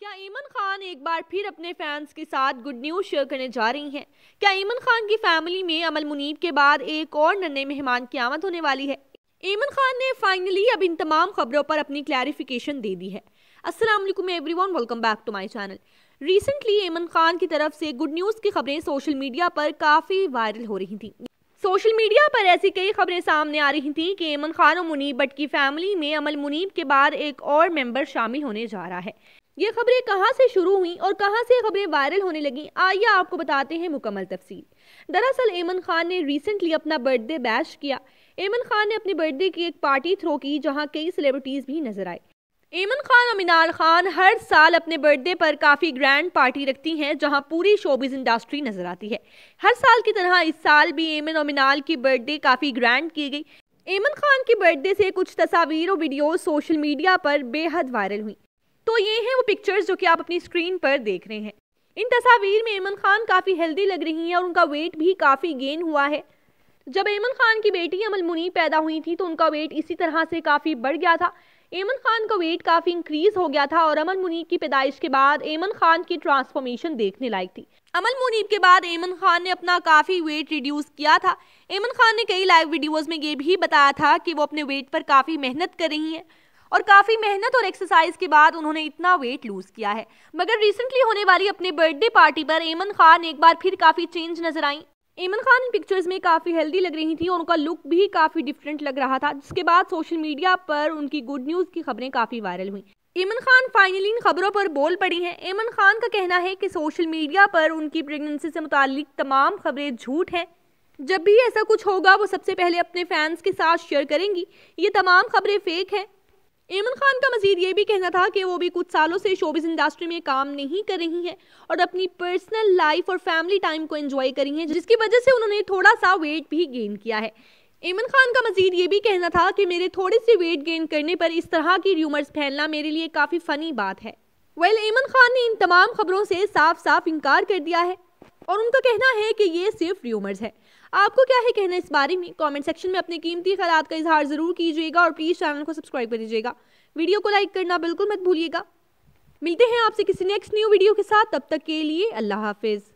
क्या ईमन खान एक बार फिर अपने फैंस के साथ गुड न्यूज़ शेयर करने जा रही हैं क्या ईमन खान की फैमिली में अमल मुनीब के बाद एक और नन्हे मेहमान की आमद होने वाली है ईमन खान ने फाइनली अब इन तमाम खबरों पर अपनी क्लैरिफिकेशन दे दी है अस्सलाम वालेकुम everyone welcome back to my channel recently Iman Khan की तरफ से गुड न्यूज़ की खबरें सोशल मीडिया पर काफ़ी वायरल हो रही थी सोशल मीडिया पर ऐसी कई खबरें सामने आ रही थीं कि ईमन खान और मुनीब भट्ट की फैमिली में अमल मुनीब के बाद एक और मेंबर शामिल होने जा रहा है ये खबरें कहाँ से शुरू हुई और कहाँ से खबरें वायरल होने लगी आइए आपको बताते हैं मुकम्मल तफसील दरअसल ऐमन खान ने रिसेंटली अपना बर्थडे बैश किया ऐमन खान ने अपने बर्थडे की एक पार्टी थ्रो की जहाँ कई सेलिब्रिटीज़ भी नजर आए ऐमन खान और मीनार खान हर साल अपने बर्थडे पर काफ़ी ग्रैंड पार्टी रखती हैं जहां पूरी शोबिज इंडस्ट्री नजर आती है हर साल की तरह इस साल भी ऐमन और मीनार की बर्थडे काफ़ी ग्रैंड की गई ऐमन खान की बर्थडे से कुछ तस्वीर और वीडियो सोशल मीडिया पर बेहद वायरल हुई तो ये हैं वो पिक्चर्स जो कि आप अपनी स्क्रीन पर देख रहे हैं इन तस्वीर में ऐमन खान काफ़ी हेल्दी लग रही हैं और उनका वेट भी काफ़ी गेन हुआ है जब ऐमन खान की बेटी अमल मुनी पैदा हुई थी तो उनका वेट इसी तरह से काफ़ी बढ़ गया था ऐमन खान का वेट काफ़ी इंक्रीज़ हो गया था और अमल मुनीब की पैदाइश के बाद ऐमन खान की ट्रांसफॉर्मेशन देखने लायक थी अमल मुनीब के बाद ऐमन खान ने अपना काफ़ी वेट रिड्यूस किया था ऐमन खान ने कई लाइव वीडियोस में ये भी बताया था कि वो अपने वेट पर काफ़ी मेहनत कर रही हैं और काफ़ी मेहनत और एक्सरसाइज के बाद उन्होंने इतना वेट लूज़ किया है मगर रिसेंटली होने वाली अपने बर्थडे पार्टी पर एमन खान एक बार फिर काफ़ी चेंज नजर आई एमन खान इन पिक्चर्स में काफ़ी हेल्दी लग रही थी और उनका लुक भी काफ़ी डिफरेंट लग रहा था जिसके बाद सोशल मीडिया पर उनकी गुड न्यूज़ की खबरें काफ़ी वायरल हुई एमन खान फाइनली इन खबरों पर बोल पड़ी हैं एमन खान का कहना है कि सोशल मीडिया पर उनकी प्रेगनेंसी से मुतालिक तमाम खबरें झूठ हैं जब भी ऐसा कुछ होगा वो सबसे पहले अपने फैंस के साथ शेयर करेंगी ये तमाम खबरें फेक हैं ऐमन खान का मजीद ये भी कहना था कि वो भी कुछ सालों से शोबिस इंडस्ट्री में काम नहीं कर रही हैं और अपनी पर्सनल लाइफ और फैमिली टाइम को एंजॉय करी हैं जिसकी वजह से उन्होंने थोड़ा सा वेट भी गेन किया है ऐमन खान का मजीद ये भी कहना था कि मेरे थोड़े से वेट गेन करने पर इस तरह की र्यूमर्स फैलना मेरे लिए काफ़ी फ़नी बात है वेल well, ऐमन खान ने इन तमाम खबरों से साफ साफ इनकार कर दिया है और उनका कहना है कि ये सिर्फ र्यूमर्स है आपको क्या है कहना इस बारे में कमेंट सेक्शन में अपने कीमती ख्याल का इजहार ज़रूर कीजिएगा और प्लीज़ चैनल को सब्सक्राइब कर दीजिएगा वीडियो को लाइक करना बिल्कुल मत भूलिएगा मिलते हैं आपसे किसी नेक्स्ट न्यू वीडियो के साथ तब तक के लिए अल्लाह हाफिज़